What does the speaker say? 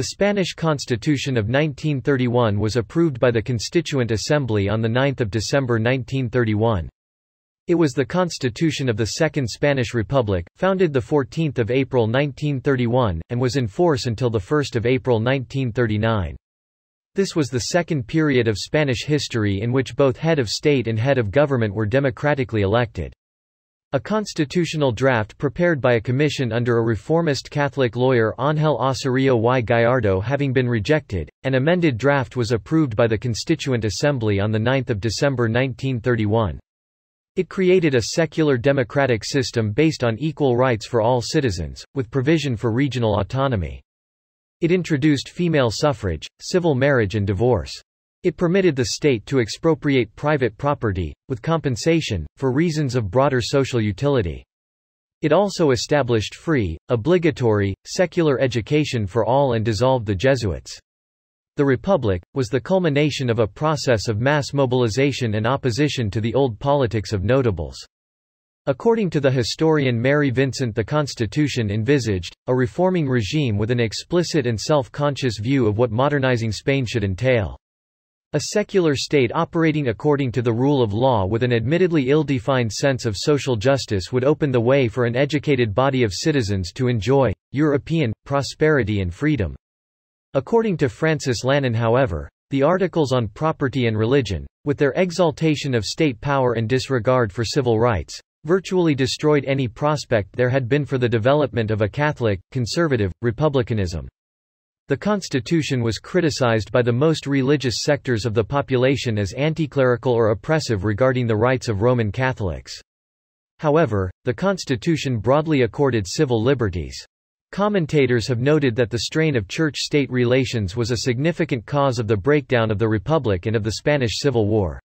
The Spanish Constitution of 1931 was approved by the Constituent Assembly on 9 December 1931. It was the constitution of the Second Spanish Republic, founded 14 April 1931, and was in force until 1 April 1939. This was the second period of Spanish history in which both head of state and head of government were democratically elected. A constitutional draft prepared by a commission under a reformist Catholic lawyer Ángel Osorio y Gallardo having been rejected, an amended draft was approved by the Constituent Assembly on 9 December 1931. It created a secular democratic system based on equal rights for all citizens, with provision for regional autonomy. It introduced female suffrage, civil marriage and divorce. It permitted the state to expropriate private property, with compensation, for reasons of broader social utility. It also established free, obligatory, secular education for all and dissolved the Jesuits. The Republic, was the culmination of a process of mass mobilization and opposition to the old politics of notables. According to the historian Mary Vincent the Constitution envisaged, a reforming regime with an explicit and self-conscious view of what modernizing Spain should entail. A secular state operating according to the rule of law with an admittedly ill-defined sense of social justice would open the way for an educated body of citizens to enjoy European prosperity and freedom. According to Francis Lannon however, the articles on property and religion, with their exaltation of state power and disregard for civil rights, virtually destroyed any prospect there had been for the development of a Catholic, conservative, republicanism. The constitution was criticized by the most religious sectors of the population as anticlerical or oppressive regarding the rights of Roman Catholics. However, the constitution broadly accorded civil liberties. Commentators have noted that the strain of church-state relations was a significant cause of the breakdown of the Republic and of the Spanish Civil War.